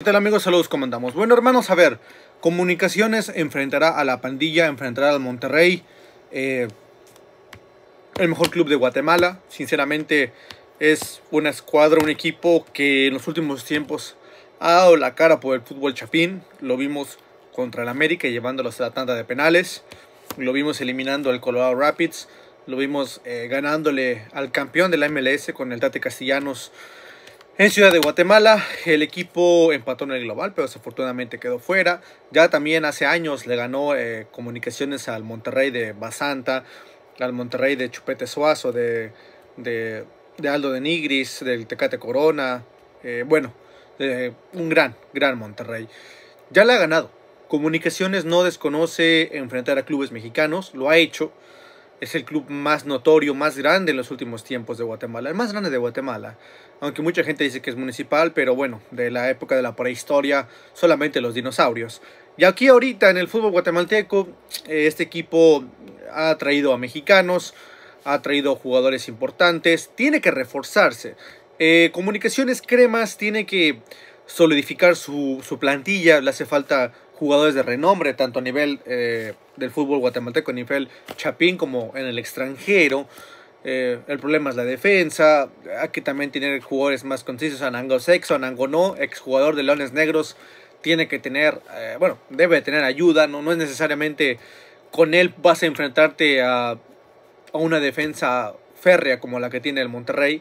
¿Qué tal amigos? Saludos, ¿cómo andamos? Bueno hermanos, a ver, Comunicaciones enfrentará a la pandilla, enfrentará al Monterrey, eh, el mejor club de Guatemala, sinceramente es una escuadra, un equipo que en los últimos tiempos ha dado la cara por el fútbol chapín, lo vimos contra el América llevándolos a la tanda de penales, lo vimos eliminando al Colorado Rapids, lo vimos eh, ganándole al campeón de la MLS con el Tate Castellanos en Ciudad de Guatemala, el equipo empató en el global, pero desafortunadamente quedó fuera. Ya también hace años le ganó eh, comunicaciones al Monterrey de Basanta, al Monterrey de Chupete Suazo, de, Aldo de Nigris, del Tecate Corona. Eh, bueno, eh, un gran, gran Monterrey. Ya le ha ganado. Comunicaciones no desconoce enfrentar a clubes mexicanos, lo ha hecho es el club más notorio, más grande en los últimos tiempos de Guatemala, el más grande de Guatemala. Aunque mucha gente dice que es municipal, pero bueno, de la época de la prehistoria, solamente los dinosaurios. Y aquí ahorita en el fútbol guatemalteco, eh, este equipo ha traído a mexicanos, ha traído jugadores importantes, tiene que reforzarse. Eh, Comunicaciones Cremas tiene que solidificar su, su plantilla, le hace falta jugadores de renombre, tanto a nivel eh, del fútbol guatemalteco, a nivel chapín como en el extranjero. Eh, el problema es la defensa. Aquí que también tener jugadores más concisos. Anango Sexo, Anango No, exjugador de Leones Negros, tiene que tener, eh, bueno, debe tener ayuda. No, no es necesariamente con él vas a enfrentarte a, a una defensa férrea como la que tiene el Monterrey.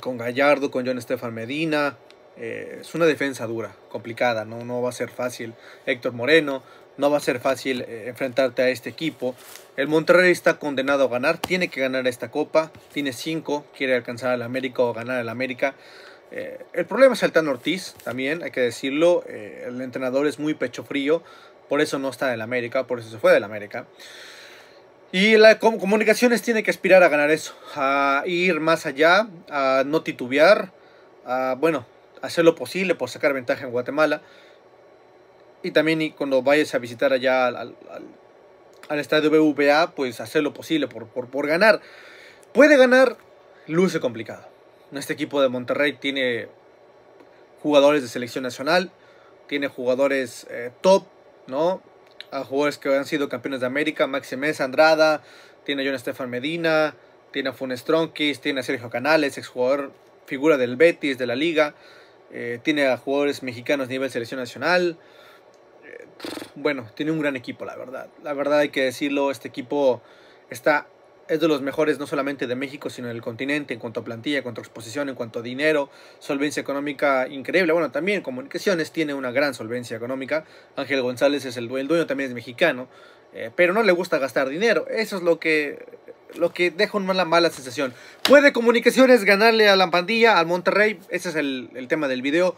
Con Gallardo, con John Estefan Medina, eh, es una defensa dura, complicada, ¿no? no va a ser fácil Héctor Moreno, no va a ser fácil eh, enfrentarte a este equipo. El Monterrey está condenado a ganar, tiene que ganar esta copa, tiene cinco. quiere alcanzar al América o ganar al América. Eh, el problema es el Altán Ortiz, también hay que decirlo, el entrenador es muy pecho frío, por eso no está en el América, por eso se fue del América. Y la comunicaciones tiene que aspirar a ganar eso, a ir más allá, a no titubear, a, bueno, hacer lo posible por sacar ventaja en Guatemala. Y también cuando vayas a visitar allá al, estadio BVA, pues hacer lo posible por, por, ganar. Puede ganar, luce complicado. Este equipo de Monterrey tiene jugadores de selección nacional, tiene jugadores eh, top, ¿no? A jugadores que han sido campeones de América, Max Mesa, Andrada, tiene a John Estefan Medina, tiene a Funes tiene a Sergio Canales, exjugador figura del Betis, de la Liga. Eh, tiene a jugadores mexicanos a nivel selección nacional. Eh, bueno, tiene un gran equipo, la verdad. La verdad hay que decirlo, este equipo está, es de los mejores no solamente de México, sino del continente en cuanto a plantilla, en cuanto a exposición, en cuanto a dinero, solvencia económica increíble. Bueno, también comunicaciones tiene una gran solvencia económica. Ángel González es el, el dueño, también es mexicano. Eh, pero no le gusta gastar dinero. Eso es lo que, lo que deja una mala, sensación. ¿Puede comunicaciones ganarle a la pandilla, al Monterrey? Ese es el, tema del video.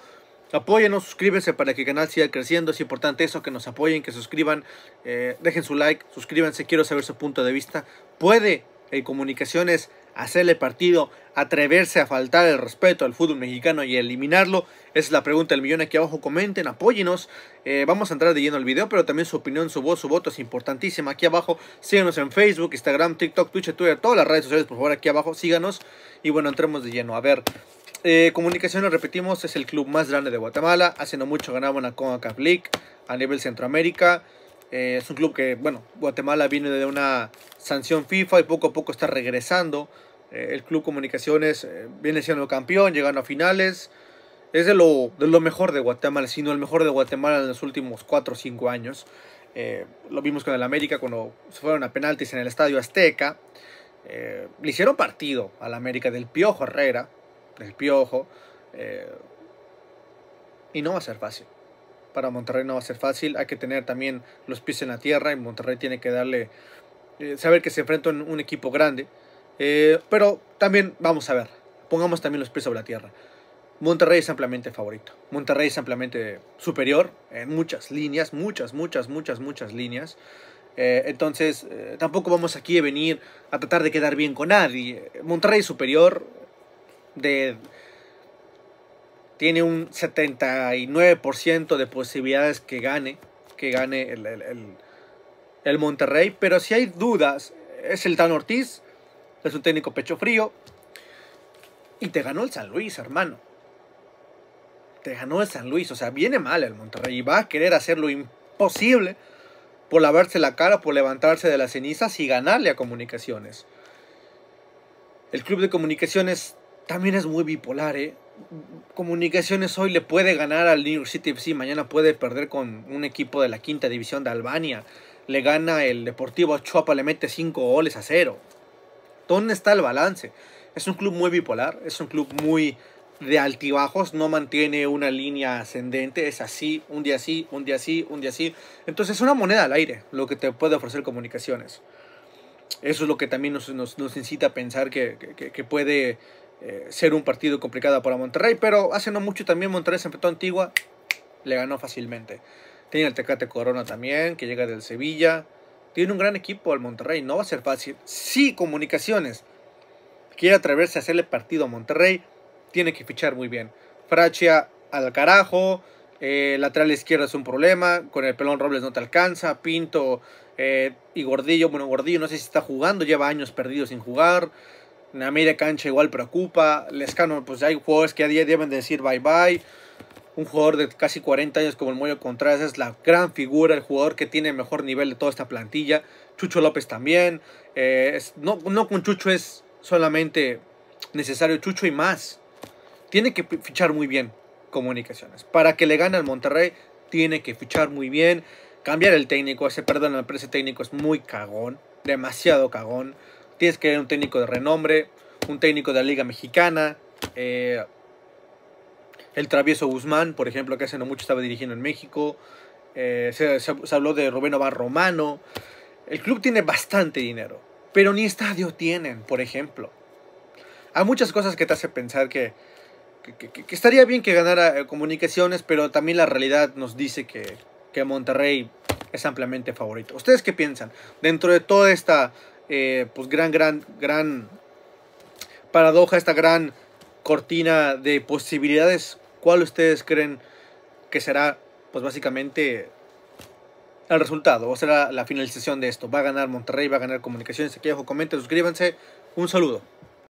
Apóyenos, suscríbanse para que el canal siga creciendo. Es importante eso, que nos apoyen, que suscriban. Eh, dejen su like, suscríbanse, quiero saber su punto de vista. ¿Puede el comunicaciones hacerle partido, atreverse a faltar el respeto al fútbol mexicano y eliminarlo? Esa es la pregunta del millón aquí abajo. Comenten, apóyenos. Eh, vamos a entrar de lleno al video, pero también su opinión, su voz, su voto es importantísima. Aquí abajo, síganos en Facebook, Instagram, TikTok, Twitch, Twitter, todas las redes sociales, por favor, aquí abajo, síganos. Y bueno, entremos de lleno. A ver, comunicación eh, Comunicaciones, repetimos, es el club más grande de Guatemala. Hace no mucho ganaba una Cup League a nivel Centroamérica. Eh, es un club que, bueno, Guatemala viene de una sanción FIFA y poco a poco está regresando. Eh, el club Comunicaciones eh, viene siendo campeón, llegando a finales. Es de lo, mejor de Guatemala, sino el mejor de Guatemala en los últimos 4 o 5 años. lo vimos con el América cuando se fueron a penaltis en el Estadio Azteca. le hicieron partido al América del Piojo Herrera, del Piojo. y no va a ser fácil. Para Monterrey no va a ser fácil. Hay que tener también los pies en la tierra y Monterrey tiene que darle, eh, saber que se enfrenta a un equipo grande. Eh, pero también vamos a ver, pongamos también los pies sobre la tierra. Monterrey es ampliamente favorito. Monterrey es ampliamente superior en muchas líneas, muchas, muchas, muchas, muchas líneas. Eh, entonces, tampoco vamos aquí a venir a tratar de quedar bien con nadie. Monterrey es superior de tiene un 79% de posibilidades que gane, que gane el, Monterrey, pero si hay dudas, es el Tan Ortiz, es un técnico pecho frío, y te ganó el San Luis, hermano. Te ganó el San Luis, o sea, viene mal el Monterrey y va a querer hacer lo imposible por lavarse la cara, por levantarse de las cenizas y ganarle a comunicaciones. El club de comunicaciones también es muy bipolar, ¿eh? Comunicaciones hoy le puede ganar al New York City si mañana puede perder con un equipo de la quinta división de Albania, le gana el Deportivo Chuapa, le mete 5 goles a cero. ¿Dónde está el balance? Es un club muy bipolar, es un club muy de altibajos, no mantiene una línea ascendente, es así, un día así, un día así, un día así. Entonces es una moneda al aire lo que te puede ofrecer comunicaciones. Eso es lo que también nos, nos, incita a pensar que, que puede eh, ser un partido complicado para Monterrey, pero hace no mucho también Monterrey se enfrentó a Antigua, le ganó fácilmente. Tiene el Tecate Corona también, que llega del Sevilla. Tiene un gran equipo al Monterrey, no va a ser fácil. Sí, comunicaciones. Quiere atreverse a hacerle partido a Monterrey, tiene que fichar muy bien. Frachia al carajo, eh, lateral izquierdo es un problema, con el pelón Robles no te alcanza, Pinto eh, y Gordillo, bueno, Gordillo no sé si está jugando, lleva años perdido sin jugar. La cancha igual preocupa. Lescano, pues hay jugadores que a día deben decir bye bye. Un jugador de casi 40 años como el Moyo Contreras es la gran figura, el jugador que tiene el mejor nivel de toda esta plantilla. Chucho López también. Eh, no, no con Chucho es solamente necesario Chucho y más. Tiene que fichar muy bien comunicaciones. Para que le gane al Monterrey, tiene que fichar muy bien. Cambiar el técnico, ese perdón, el precio técnico es muy cagón, demasiado cagón. Tienes que ver un técnico de renombre, un técnico de la Liga Mexicana. Eh, el travieso Guzmán, por ejemplo, que hace no mucho estaba dirigiendo en México. Eh, se, habló de Rubén Ovar Romano. El club tiene bastante dinero, pero ni estadio tienen, por ejemplo. Hay muchas cosas que te hace pensar que, estaría bien que ganara eh, comunicaciones, pero también la realidad nos dice que, que Monterrey es ampliamente favorito. ¿Ustedes qué piensan? Dentro de toda esta eh, pues gran, gran, gran paradoja, esta gran cortina de posibilidades. ¿Cuál ustedes creen que será, pues básicamente, el resultado? ¿O será la finalización de esto? ¿Va a ganar Monterrey? ¿Va a ganar Comunicaciones? Aquí abajo comenten, suscríbanse. Un saludo.